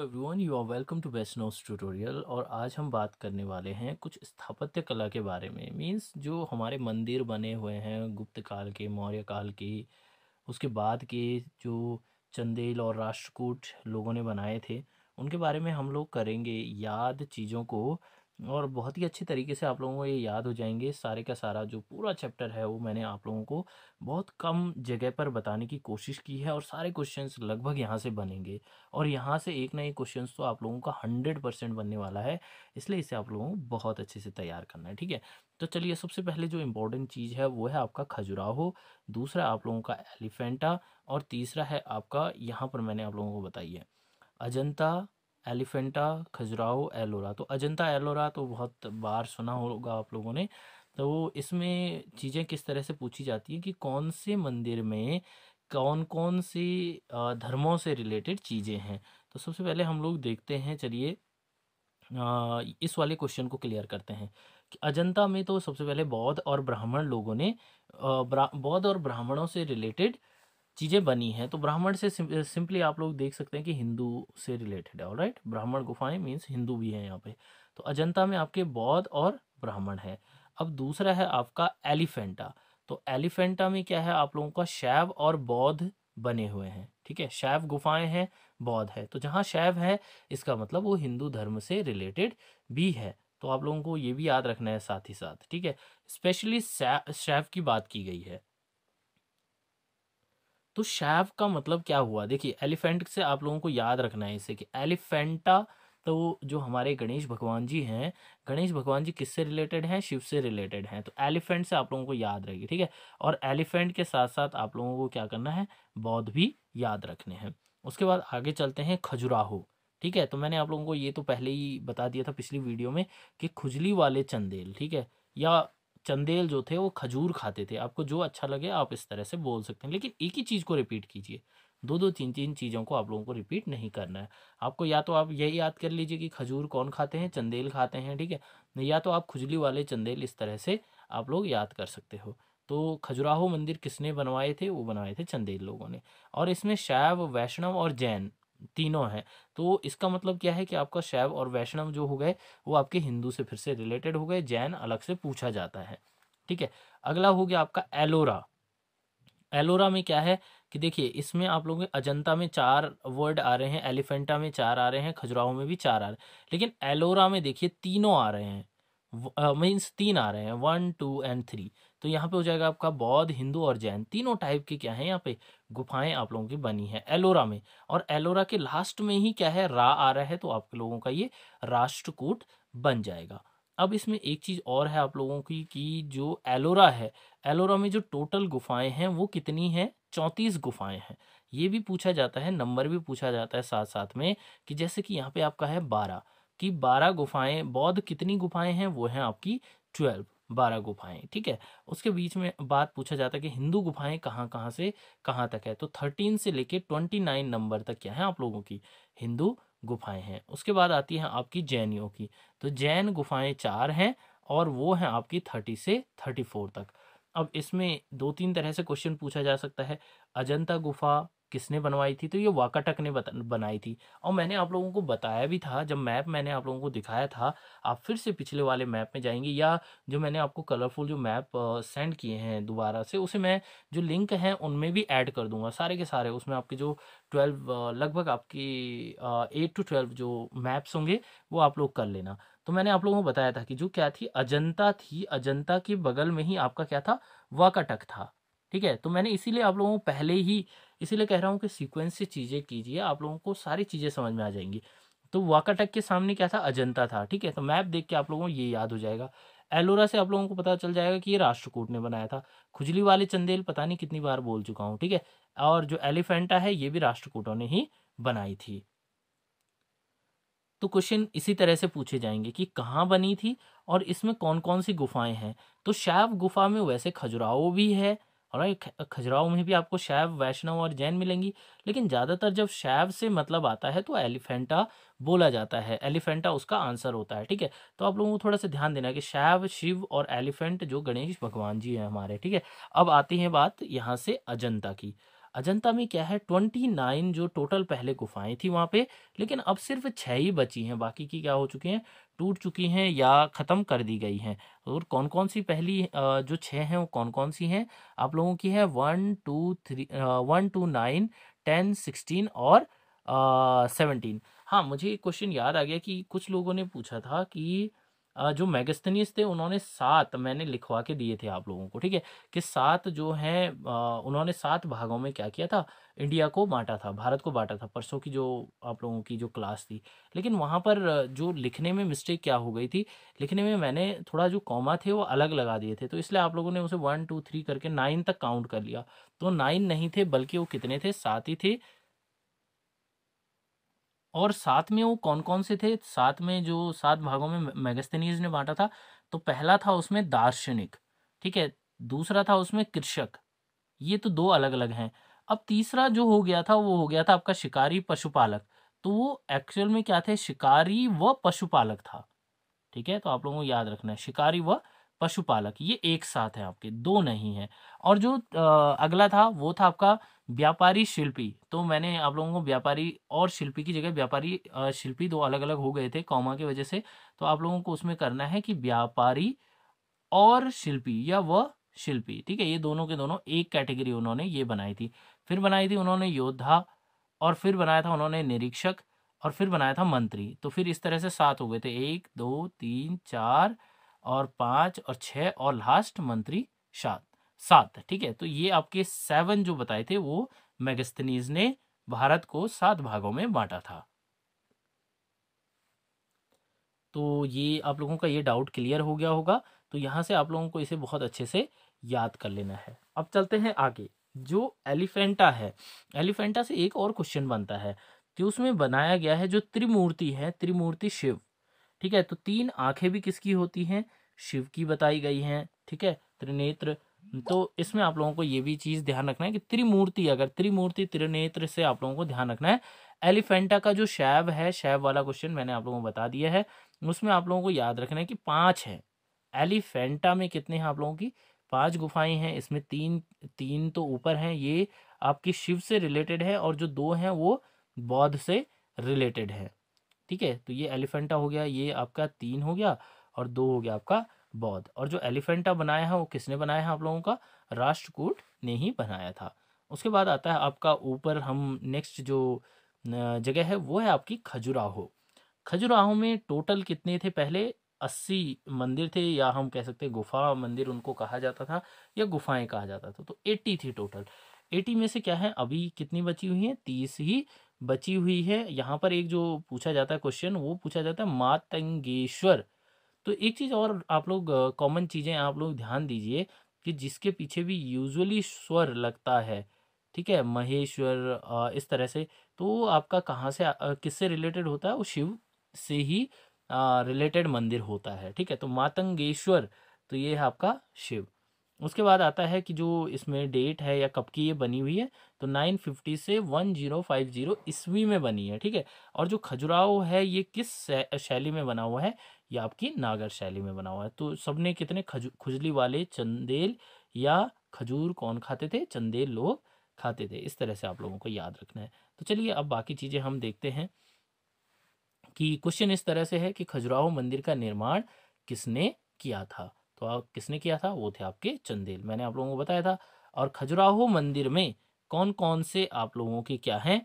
everyone you are welcome to best notes tutorial और आज हम बात करने वाले हैं कुछ स्थापत्य कला के बारे में मींस जो हमारे मंदिर बने हुए हैं गुप्त काल के मौर्य काल के उसके बाद के जो चंदेल और राष्ट्रकूट लोगों ने बनाए थे उनके बारे में हम लोग करेंगे याद चीज़ों को और बहुत ही अच्छे तरीके से आप लोगों को ये याद हो जाएंगे सारे का सारा जो पूरा चैप्टर है वो मैंने आप लोगों को बहुत कम जगह पर बताने की कोशिश की है और सारे क्वेश्चंस लगभग यहाँ से बनेंगे और यहाँ से एक ना एक क्वेश्चंस तो आप लोगों का हंड्रेड परसेंट बनने वाला है इसलिए इसे आप लोगों को बहुत अच्छे से तैयार करना है ठीक है तो चलिए सबसे पहले जो इम्पोर्टेंट चीज़ है वो है आपका खजुराहो दूसरा आप लोगों का एलिफेंटा और तीसरा है आपका यहाँ पर मैंने आप लोगों को बताई है अजंता एलिफेंटा खजुराहो एलोरा तो अजंता एलोरा तो बहुत बार सुना होगा आप लोगों ने तो इसमें चीज़ें किस तरह से पूछी जाती हैं कि कौन से मंदिर में कौन कौन सी धर्मों से रिलेटेड चीज़ें हैं तो सबसे पहले हम लोग देखते हैं चलिए इस वाले क्वेश्चन को क्लियर करते हैं कि अजंता में तो सबसे पहले बौद्ध और ब्राह्मण लोगों ने बौद्ध और ब्राह्मणों से रिलेटेड चीज़ें बनी हैं तो ब्राह्मण से सिंपली आप लोग देख सकते हैं कि हिंदू से रिलेटेड है राइट ब्राह्मण गुफाएं मीन्स हिंदू भी हैं यहाँ पे तो अजंता में आपके बौद्ध और ब्राह्मण है अब दूसरा है आपका एलिफेंटा तो एलिफेंटा में क्या है आप लोगों का शैव और बौद्ध बने हुए हैं ठीक है शैव गुफाएं हैं बौद्ध है तो जहाँ शैव है इसका मतलब वो हिंदू धर्म से रिलेटेड भी है तो आप लोगों को ये भी याद रखना है साथ ही साथ ठीक है स्पेशली शैव की बात की गई है तो शैफ़ का मतलब क्या हुआ देखिए एलिफेंट से आप लोगों को याद रखना है इसे कि एलिफेंटा तो जो हमारे गणेश भगवान जी हैं गणेश भगवान जी किससे रिलेटेड हैं शिव से रिलेटेड हैं तो एलिफेंट से आप लोगों को याद रहेगी ठीक है और एलिफेंट के साथ साथ आप लोगों को क्या करना है बौद्ध भी याद रखने हैं उसके बाद आगे चलते हैं खजुराहो ठीक है तो मैंने आप लोगों को ये तो पहले ही बता दिया था पिछली वीडियो में कि खुजली वाले चंदेल ठीक है या चंदेल जो थे वो खजूर खाते थे आपको जो अच्छा लगे आप इस तरह से बोल सकते हैं लेकिन एक ही चीज़ को रिपीट कीजिए दो दो तीन तीन चीज़ों को आप लोगों को रिपीट नहीं करना है आपको या तो आप यही याद कर लीजिए कि खजूर कौन खाते हैं चंदेल खाते हैं ठीक है या तो आप खुजली वाले चंदेल इस तरह से आप लोग याद कर सकते हो तो खजुराहो मंदिर किसने बनवाए थे वो बनवाए थे चंदेल लोगों ने और इसमें शैव वैष्णव और जैन तीनों हैं तो इसका मतलब क्या है कि आपका शैव और वैष्णव जो हो गए वो आपके हिंदू से फिर से रिलेटेड हो गए जैन अलग से पूछा जाता है ठीक है अगला हो गया आपका एलोरा एलोरा में क्या है कि देखिए इसमें आप लोगों के अजंता में चार वर्ड आ रहे हैं एलिफेंटा में चार आ रहे हैं खजुराहो में भी चार आ रहे हैं लेकिन एलोरा में देखिए तीनों आ रहे हैं मीन्स तीन आ रहे हैं वन टू एंड थ्री तो यहाँ पे हो जाएगा आपका बौद्ध हिंदू और जैन तीनों टाइप के क्या है यहाँ पे गुफाएं आप लोगों की बनी है एलोरा में और एलोरा के लास्ट में ही क्या है रा आ रहा है तो आप लोगों का ये राष्ट्रकूट बन जाएगा अब इसमें एक चीज़ और है आप लोगों की कि जो एलोरा है एलोरा में जो टोटल गुफाएं हैं वो कितनी हैं चौंतीस गुफाएं हैं ये भी पूछा जाता है नंबर भी पूछा जाता है साथ साथ में कि जैसे कि यहाँ पे आपका है बारह कि बारह गुफाएं बौद्ध कितनी गुफाएं हैं वो हैं आपकी ट्वेल्व बारह गुफाएं ठीक है उसके बीच में बात पूछा जाता है कि हिंदू गुफाएं कहाँ कहाँ से कहाँ तक है तो थर्टीन से लेके ट्वेंटी नाइन नंबर तक क्या है आप लोगों की हिंदू गुफाएं हैं उसके बाद आती है आपकी जैनियों की तो जैन गुफाएं चार हैं और वो हैं आपकी थर्टी से थर्टी फोर तक अब इसमें दो तीन तरह से क्वेश्चन पूछा जा सकता है अजंता गुफा किसने बनवाई थी तो ये वाकाटक ने बनाई थी और मैंने आप लोगों को बताया भी था जब मैप मैंने आप लोगों को दिखाया था आप फिर से पिछले वाले मैप में जाएंगे या जो मैंने आपको कलरफुल जो मैप सेंड किए हैं दोबारा से उसे मैं जो लिंक हैं उनमें भी ऐड कर दूंगा सारे के सारे उसमें आपके जो ट्वेल्व लगभग आपकी एट टू ट्वेल्व जो मैप्स होंगे वो आप लोग कर लेना तो मैंने आप लोगों को बताया था कि जो क्या थी अजंता थी अजंता के बगल में ही आपका क्या था वाकाटक था ठीक है तो मैंने इसीलिए आप लोगों को पहले ही इसीलिए कह रहा हूँ कि सीक्वेंस से चीज़ें कीजिए आप लोगों को सारी चीज़ें समझ में आ जाएंगी तो वाकाटक के सामने क्या था अजंता था ठीक है तो मैप देख के आप लोगों को ये याद हो जाएगा एलोरा से आप लोगों को पता चल जाएगा कि ये राष्ट्रकूट ने बनाया था खुजली वाले चंदेल पता नहीं कितनी बार बोल चुका हूँ ठीक है और जो एलिफेंटा है ये भी राष्ट्रकूटों ने ही बनाई थी तो क्वेश्चन इसी तरह से पूछे जाएंगे कि कहाँ बनी थी और इसमें कौन कौन सी गुफाएं हैं तो शैव गुफा में वैसे खजुराओ भी है और खजुराहो में भी आपको शैव वैष्णव और जैन मिलेंगी लेकिन ज़्यादातर जब शैव से मतलब आता है तो एलिफेंटा बोला जाता है एलिफेंटा उसका आंसर होता है ठीक है तो आप लोगों को थोड़ा सा ध्यान देना है कि शैव शिव और एलिफेंट जो गणेश भगवान जी हैं हमारे ठीक है अब आती है बात यहाँ से अजंता की अजंता में क्या है ट्वेंटी नाइन जो टोटल पहले गुफाएं थी वहाँ पे लेकिन अब सिर्फ छः ही बची हैं बाकी की क्या हो चुकी हैं टूट चुकी हैं या ख़त्म कर दी गई हैं और कौन कौन सी पहली जो छः हैं वो कौन कौन सी हैं आप लोगों की है one two three one two nine ten sixteen और सेवनटीन हाँ मुझे क्वेश्चन याद आ गया कि कुछ लोगों ने पूछा था कि जो मैगस्थनीस थे उन्होंने सात मैंने लिखवा के दिए थे आप लोगों को ठीक है कि सात जो हैं उन्होंने सात भागों में क्या किया था इंडिया को बांटा था भारत को बांटा था परसों की जो आप लोगों की जो क्लास थी लेकिन वहाँ पर जो लिखने में मिस्टेक क्या हो गई थी लिखने में मैंने थोड़ा जो कॉमा थे वो अलग लगा दिए थे तो इसलिए आप लोगों ने उसे वन टू थ्री करके नाइन तक काउंट कर लिया तो नाइन नहीं थे बल्कि वो कितने थे सात ही थे और साथ में वो कौन कौन से थे साथ में जो सात भागों में मैगस्थनीज ने बांटा था तो पहला था उसमें दार्शनिक ठीक है दूसरा था उसमें कृषक ये तो दो अलग अलग हैं अब तीसरा जो हो गया था वो हो गया था आपका शिकारी पशुपालक तो वो एक्चुअल में क्या थे शिकारी व पशुपालक था ठीक है तो आप लोगों को याद रखना है शिकारी व पशुपालक ये एक साथ है आपके दो नहीं है और जो आ, अगला था वो था आपका व्यापारी शिल्पी तो मैंने आप लोगों को व्यापारी और शिल्पी की जगह व्यापारी शिल्पी दो अलग अलग हो गए थे कॉमा की वजह से तो आप लोगों को उसमें करना है कि व्यापारी और शिल्पी या वह शिल्पी ठीक है ये दोनों के दोनों एक कैटेगरी उन्होंने ये बनाई थी फिर बनाई थी उन्होंने योद्धा और फिर बनाया था उन्होंने निरीक्षक और फिर बनाया था मंत्री तो फिर इस तरह से सात हो गए थे एक दो तीन चार और पाँच और छः और लास्ट मंत्री सात सात ठीक है तो ये आपके सेवन जो बताए थे वो मैगस्तनीज ने भारत को सात भागों में बांटा था तो ये आप लोगों का ये डाउट क्लियर हो गया होगा तो यहां से आप लोगों को इसे बहुत अच्छे से याद कर लेना है अब चलते हैं आगे जो एलिफेंटा है एलिफेंटा से एक और क्वेश्चन बनता है तो उसमें बनाया गया है जो त्रिमूर्ति है त्रिमूर्ति शिव ठीक है तो तीन आंखें भी किसकी होती हैं शिव की बताई गई हैं ठीक है त्रिनेत्र तो इसमें आप लोगों को ये भी चीज़ ध्यान रखना है कि त्रिमूर्ति अगर त्रिमूर्ति त्रिनेत्र से आप लोगों को ध्यान रखना है एलिफेंटा का जो शैव है शैव वाला क्वेश्चन मैंने आप लोगों को बता दिया है उसमें आप लोगों को याद रखना है कि पाँच है एलिफेंटा में कितने हैं आप लोगों की पांच गुफाएं हैं इसमें तीन तीन तो ऊपर हैं ये आपकी शिव से रिलेटेड है और जो दो हैं वो बौद्ध से रिलेटेड है ठीक है तो ये एलिफेंटा हो गया ये आपका तीन हो गया और दो हो गया आपका बौद्ध और जो एलिफेंटा बनाया है वो किसने बनाया है आप लोगों का राष्ट्रकूट ने ही बनाया था उसके बाद आता है आपका ऊपर हम नेक्स्ट जो जगह है वो है आपकी खजुराहो खजुराहो में टोटल कितने थे पहले अस्सी मंदिर थे या हम कह सकते हैं गुफा मंदिर उनको कहा जाता था या गुफाएं कहा जाता था तो एट्टी थी टोटल एटी में से क्या है अभी कितनी बची हुई है तीस ही बची हुई है यहाँ पर एक जो पूछा जाता है क्वेश्चन वो पूछा जाता है मातंगेश्वर तो एक चीज़ और आप लोग कॉमन चीज़ें आप लोग ध्यान दीजिए कि जिसके पीछे भी यूजुअली स्वर लगता है ठीक है महेश्वर इस तरह से तो आपका कहाँ से किससे रिलेटेड होता है वो शिव से ही रिलेटेड मंदिर होता है ठीक है तो मातंगेश्वर तो ये है आपका शिव उसके बाद आता है कि जो इसमें डेट है या कब की ये बनी हुई है तो नाइन फिफ्टी से वन जीरो फाइव जीरो ईस्वी में बनी है ठीक है और जो खजुराहो है ये किस शैली में बना हुआ है ये आपकी नागर शैली में बना हुआ है तो सबने कितने खुजली वाले चंदेल या खजूर कौन खाते थे चंदेल लोग खाते थे इस तरह से आप लोगों को याद रखना है तो चलिए अब बाकी चीज़ें हम देखते हैं कि क्वेश्चन इस तरह से है कि खजुराहो मंदिर का निर्माण किसने किया था तो आप किसने किया था वो थे आपके चंदेल मैंने आप लोगों को बताया था और खजुराहो मंदिर में कौन कौन से आप लोगों के क्या हैं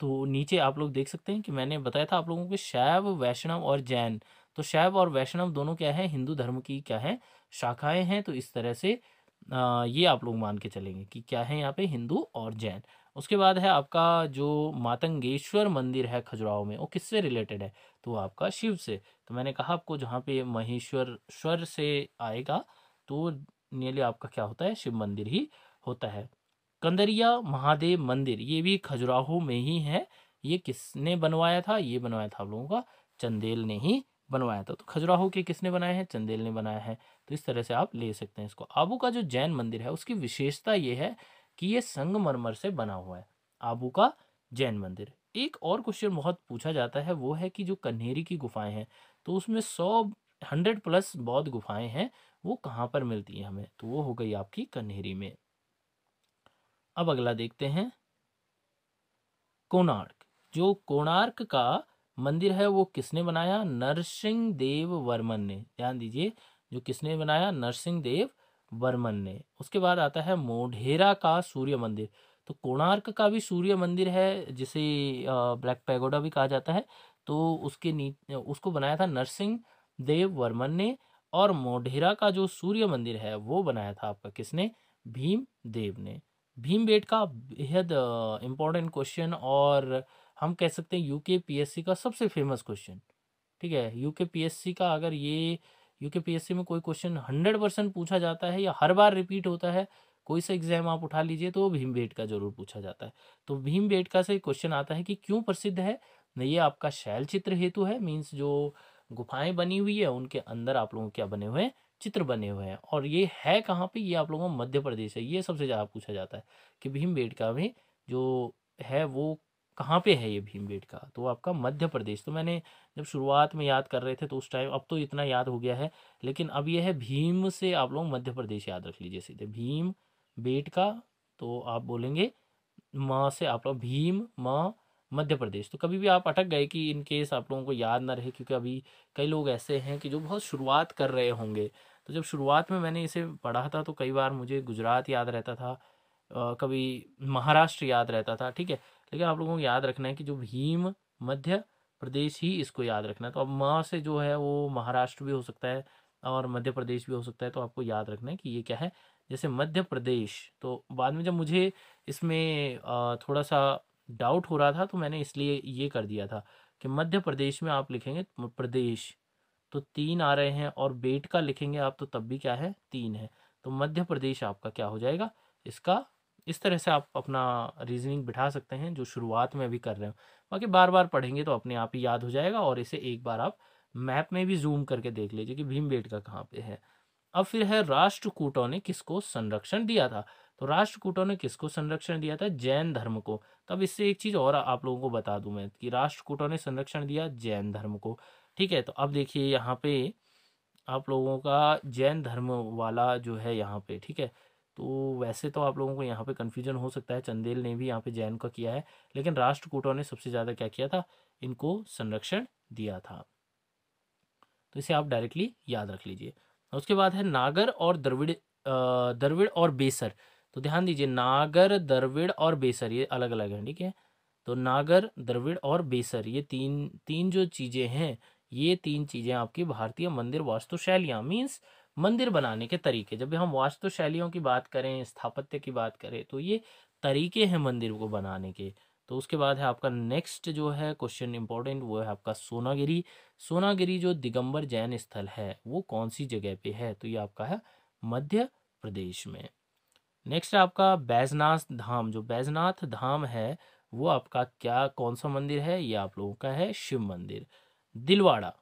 तो नीचे आप लोग देख सकते हैं कि मैंने बताया था आप लोगों को शैव वैष्णव और जैन तो शैव और वैष्णव दोनों क्या है हिंदू धर्म की क्या है शाखाएं हैं तो इस तरह से आ, ये आप लोग मान के चलेंगे कि क्या है यहाँ पे हिंदू और जैन उसके बाद है आपका जो मातंगेश्वर मंदिर है खजुराहो में वो किससे रिलेटेड है तो आपका शिव से तो मैंने कहा आपको जहाँ पे महेश्वर स्वर से आएगा तो नियरली आपका क्या होता है शिव मंदिर ही होता है कंदरिया महादेव मंदिर ये भी खजुराहो में ही है ये किसने बनवाया था ये बनवाया था आप लोगों का चंदेल ने ही बनवाया था तो खजुराहो के किसने बनाया है चंदेल ने बनाया है तो इस तरह से आप ले सकते हैं इसको आबू का जो जैन मंदिर है उसकी विशेषता ये है कि ये संगमरमर से बना हुआ है आबू का जैन मंदिर एक और क्वेश्चन बहुत पूछा जाता है वो है कि जो कन्हेरी की गुफाएं हैं तो उसमें सौ हंड्रेड प्लस बौद्ध गुफाएं हैं वो कहाँ पर मिलती हैं हमें तो वो हो गई आपकी कन्हेरी में अब अगला देखते हैं कोणार्क जो कोणार्क का मंदिर है वो किसने बनाया नरसिंह देव वर्मन ने ध्यान दीजिए जो किसने बनाया नरसिंह देव वर्मन ने उसके बाद आता है मोढेरा का सूर्य मंदिर तो कोणार्क का भी सूर्य मंदिर है जिसे ब्लैक पैगोडा भी कहा जाता है तो उसके नी उसको बनाया था नरसिंह देव वर्मन ने और मोढेरा का जो सूर्य मंदिर है वो बनाया था आपका किसने भीम देव ने भीम बेट का बेहद इम्पोर्टेंट क्वेश्चन और हम कह सकते हैं यूके पीएससी का सबसे फेमस क्वेश्चन ठीक है यूके पीएससी का अगर ये यूके पीएससी में कोई क्वेश्चन हंड्रेड परसेंट पूछा जाता है या हर बार रिपीट होता है कोई सा एग्जाम आप उठा लीजिए तो भीम बेट का जरूर पूछा जाता है तो भीम बेट का से क्वेश्चन आता है कि क्यों प्रसिद्ध है ये आपका शैल चित्र हेतु है मीन्स जो गुफाएं बनी हुई है उनके अंदर आप लोगों क्या बने हुए चित्र बने हुए हैं और ये है कहाँ पे ये आप लोगों को मध्य प्रदेश है ये सबसे ज़्यादा पूछा जाता है कि भीम बेटका में जो है वो कहाँ पे है ये भीम बेटका तो आपका मध्य प्रदेश तो मैंने जब शुरुआत में याद कर रहे थे तो उस टाइम अब तो इतना याद हो गया है लेकिन अब ये है भीम से आप लोग मध्य प्रदेश याद रख लीजिए सीधे भीम बेटका तो आप बोलेंगे माँ से आप लोग भीम माँ मध्य प्रदेश तो कभी भी आप अटक गए कि इन केस आप लोगों को याद ना रहे क्योंकि अभी कई लोग ऐसे हैं कि जो बहुत शुरुआत कर रहे होंगे तो जब शुरुआत में मैंने इसे पढ़ा था तो कई बार मुझे गुजरात याद रहता था कभी महाराष्ट्र याद रहता था ठीक है लेकिन आप लोगों को याद रखना है कि जो भीम मध्य प्रदेश ही इसको याद रखना है तो अब माँ से जो है वो महाराष्ट्र भी हो सकता है और मध्य प्रदेश भी हो सकता है तो आपको याद रखना है कि ये क्या है जैसे मध्य प्रदेश तो बाद में जब मुझे इसमें थोड़ा सा डाउट हो रहा था तो मैंने इसलिए ये कर दिया था कि मध्य प्रदेश में आप लिखेंगे प्रदेश तो तीन आ रहे हैं और बेट का लिखेंगे आप तो तब भी क्या है तीन है तो मध्य प्रदेश आपका क्या हो जाएगा इसका इस तरह से आप अपना रीजनिंग बिठा सकते हैं जो शुरुआत में भी कर रहे हो बाकी बार बार पढ़ेंगे तो अपने आप ही याद हो जाएगा और इसे एक बार आप मैप में भी जूम करके देख लीजिए कि भीम बेट का कहाँ पे है अब फिर है राष्ट्रकूटों ने किसको संरक्षण दिया था तो राष्ट्रकूटों ने किसको संरक्षण दिया था जैन धर्म को तब इससे एक चीज और आप लोगों को बता दूं मैं कि राष्ट्रकूटों ने संरक्षण दिया जैन धर्म को ठीक है तो अब देखिए यहाँ पे आप लोगों का जैन धर्म वाला जो है यहाँ पे ठीक है तो वैसे तो आप लोगों को यहाँ पे कन्फ्यूजन हो सकता है चंदेल ने भी यहाँ पे जैन का किया है लेकिन राष्ट्रकूटों ने सबसे ज़्यादा क्या किया था इनको संरक्षण दिया था तो इसे आप डायरेक्टली याद रख लीजिए उसके बाद है नागर और द्रविड़ द्रविड़ और बेसर तो ध्यान दीजिए नागर द्रविड़ और बेसर ये अलग अलग हैं ठीक है तो नागर द्रविड़ और बेसर ये तीन तीन जो चीज़ें हैं ये तीन चीज़ें आपकी भारतीय मंदिर वास्तुशैलियां मीन्स मंदिर बनाने के तरीके जब हम वास्तुशैलियों की बात करें स्थापत्य की बात करें तो ये तरीके हैं मंदिर को बनाने के तो उसके बाद है आपका नेक्स्ट जो है क्वेश्चन इंपॉर्टेंट वो है आपका सोनागिरी सोनागिरी जो दिगंबर जैन स्थल है वो कौन सी जगह पे है तो ये आपका है मध्य प्रदेश में नेक्स्ट आपका बैजनाथ धाम जो बैजनाथ धाम है वो आपका क्या कौन सा मंदिर है ये आप लोगों का है शिव मंदिर दिलवाड़ा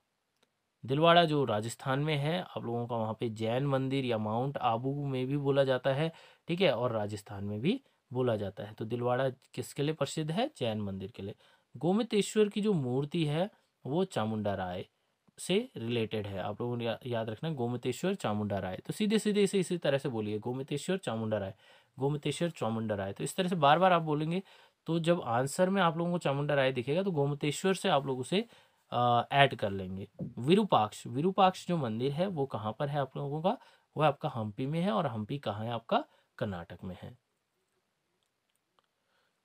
दिलवाड़ा जो राजस्थान में है आप लोगों का वहाँ पे जैन मंदिर या माउंट आबू में भी बोला जाता है ठीक है और राजस्थान में भी बोला जाता है तो दिलवाड़ा किसके लिए प्रसिद्ध है जैन मंदिर के लिए गोमितेश्वर की जो मूर्ति है वो चामुंडा राय से रिलेटेड है आप लोगों ने या, याद रखना गोमितेश्वर चामुंडा राय तो सीधे सीधे इसे इसी तरह से बोलिए गोमितेश्वर चामुंडा राय गोमितेश्वर चामुंडा राय तो इस तरह से बार बार आप बोलेंगे तो जब आंसर में आप लोगों को चामुंडा राय दिखेगा तो गोमतेश्वर से आप लोग उसे ऐड कर लेंगे विरूपाक्ष विरूपाक्ष जो मंदिर है वो कहाँ पर है आप लोगों का वह आपका हम्पी में है और हम्पी कहाँ है आपका कर्नाटक में है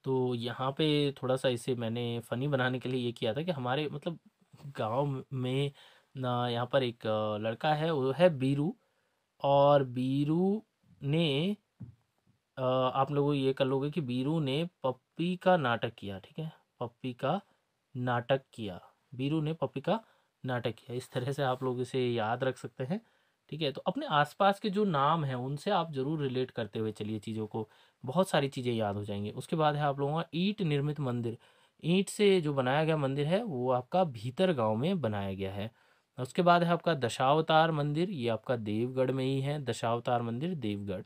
तो यहाँ पे थोड़ा सा इसे मैंने फ़नी बनाने के लिए ये किया था कि हमारे मतलब गांव में ना यहाँ पर एक लड़का है वो है बीरू और बीरू ने आप लोगों ये कर लोगे कि बीरू ने पप्पी का नाटक किया ठीक है पप्पी का नाटक किया बीरू ने पपी का नाटक किया इस तरह से आप लोग इसे याद रख सकते हैं ठीक है तो अपने आसपास के जो नाम हैं उनसे आप जरूर रिलेट करते हुए चलिए चीज़ों को बहुत सारी चीज़ें याद हो जाएंगी उसके बाद है आप लोगों का ईट निर्मित मंदिर ईंट से जो बनाया गया मंदिर है वो आपका भीतर गांव में बनाया गया है उसके बाद है आपका दशावतार मंदिर ये आपका देवगढ़ में ही है दशावतार मंदिर देवगढ़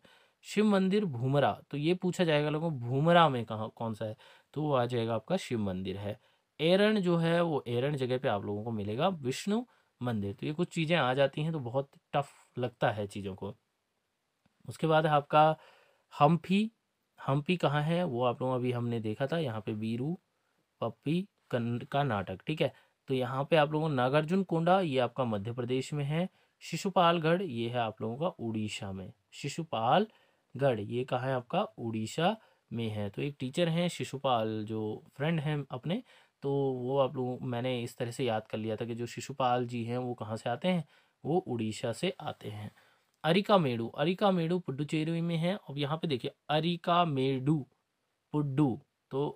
शिव मंदिर भूमरा तो ये पूछा जाएगा लोगों भूमरा में कहाँ कौन सा है तो वो आ जाएगा आपका शिव मंदिर है एरन जो है वो एरन जगह पे आप लोगों को मिलेगा विष्णु मंदिर तो ये कुछ चीज़ें आ जाती हैं तो बहुत टफ लगता है चीज़ों को उसके बाद आपका हम्पी हम्पी कहाँ है वो आप लोगों अभी हमने देखा था यहाँ पे बीरू पप्पी का नाटक ठीक है तो यहाँ पे आप लोगों नागार्जुन कोंडा ये आपका मध्य प्रदेश में है शिशुपालगढ़ ये है आप लोगों का उड़ीसा में शिशुपालगढ़ ये कहाँ है आपका उड़ीसा में है तो एक टीचर हैं शिशुपाल जो फ्रेंड हैं अपने तो वो आप लोग मैंने इस तरह से याद कर लिया था कि जो शिशुपाल जी हैं वो कहाँ से आते हैं वो उड़ीसा से आते हैं अरिका मेडू अरिका मेडू पुडुचेरी में है अब यहाँ पे देखिए अरिका मेडू पुड्डू तो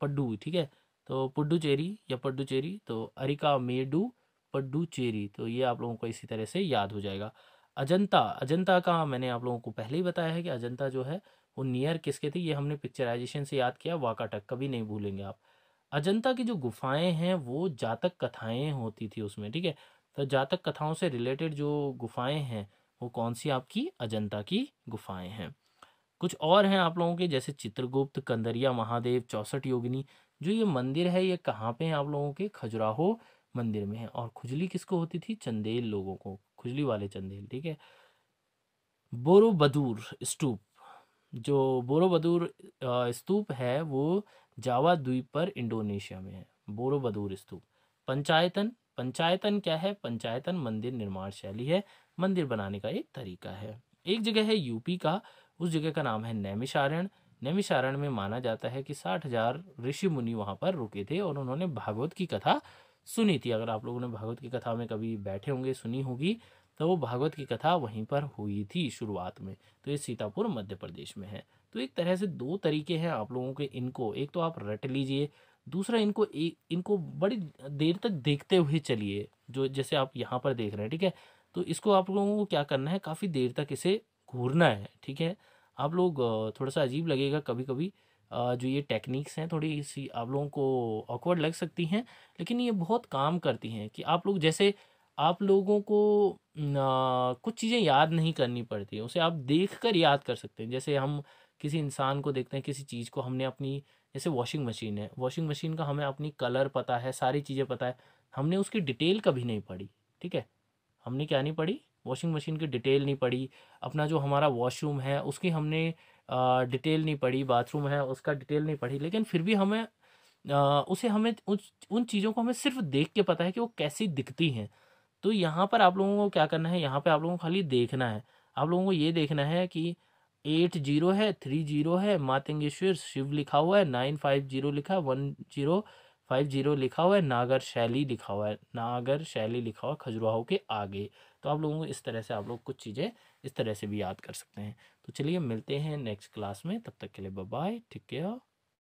पड्डू ठीक है तो पुडुचेरी या पड्डुचेरी तो अरिका मेडू पड्डुचेरी तो ये आप लोगों को इसी तरह से याद हो जाएगा अजंता अजंता का मैंने आप लोगों को पहले ही बताया है कि अजंता जो है वो नियर किसके थे ये हमने पिक्चराइजेशन से याद किया वाकाटक कभी नहीं भूलेंगे आप अजंता की जो गुफाएं हैं वो जातक कथाएं होती थी उसमें ठीक है तो जातक कथाओं से रिलेटेड जो गुफाएं हैं वो कौन सी आपकी अजंता की गुफाएं हैं कुछ और हैं आप लोगों के जैसे चित्रगुप्त कंदरिया महादेव चौसठ योगिनी जो ये मंदिर है ये कहाँ पे हैं आप लोगों के खजुराहो मंदिर में है और खुजली किसको होती थी चंदेल लोगों को खुजली वाले चंदेल ठीक है बोरोबदूर स्तूप जो बोरोबदूर स्तूप है वो जावा द्वीप पर इंडोनेशिया में है बोरोबदूर स्तूप पंचायतन पंचायतन क्या है पंचायतन मंदिर निर्माण शैली है मंदिर बनाने का एक तरीका है एक जगह है यूपी का उस जगह का नाम है नैमिशारण नैमिशारण में माना जाता है कि साठ हजार ऋषि मुनि वहाँ पर रुके थे और उन्होंने भागवत की कथा सुनी थी अगर आप लोगों ने भागवत की कथा में कभी बैठे होंगे सुनी होगी तो वो भागवत की कथा वहीं पर हुई थी शुरुआत में तो ये सीतापुर मध्य प्रदेश में है तो एक तरह से दो तरीके हैं आप लोगों के इनको एक तो आप रट लीजिए दूसरा इनको एक इनको बड़ी देर तक देखते हुए चलिए जो जैसे आप यहाँ पर देख रहे हैं ठीक है तो इसको आप लोगों को क्या करना है काफ़ी देर तक इसे घूरना है ठीक है आप लोग थोड़ा सा अजीब लगेगा कभी कभी जो ये टेक्निक्स हैं थोड़ी सी आप लोगों को ऑकवर्ड लग सकती हैं लेकिन ये बहुत काम करती हैं कि आप लोग जैसे आप लोगों को कुछ चीज़ें याद नहीं करनी पड़ती उसे आप देख कर याद कर सकते हैं जैसे हम किसी इंसान को देखते हैं किसी चीज़ को हमने अपनी जैसे वॉशिंग मशीन है वॉशिंग मशीन का हमें अपनी कलर पता है सारी चीज़ें पता है हमने उसकी डिटेल कभी नहीं पढ़ी ठीक है हमने क्या नहीं पढ़ी वॉशिंग मशीन की डिटेल नहीं पढ़ी अपना जो हमारा वॉशरूम है उसकी हमने डिटेल नहीं पढ़ी बाथरूम है उसका डिटेल नहीं पढ़ी लेकिन फिर भी हमें उसे हमें उन उन चीज़ों को हमें सिर्फ देख के पता है कि वो कैसी दिखती हैं तो यहाँ पर आप लोगों को क्या करना है यहाँ पर आप लोगों को खाली देखना है आप लोगों को ये देखना है कि एट जीरो है थ्री जीरो है मातंगेश्वर शिव लिखा हुआ है नाइन फाइव जीरो लिखा है वन जीरो फाइव जीरो लिखा हुआ है नागर शैली लिखा हुआ है नागर शैली लिखा हुआ खजुराहो के आगे तो आप लोगों को इस तरह से आप लोग कुछ चीज़ें इस तरह से भी याद कर सकते हैं तो चलिए मिलते हैं नेक्स्ट क्लास में तब तक के लिए बाय टेक केयर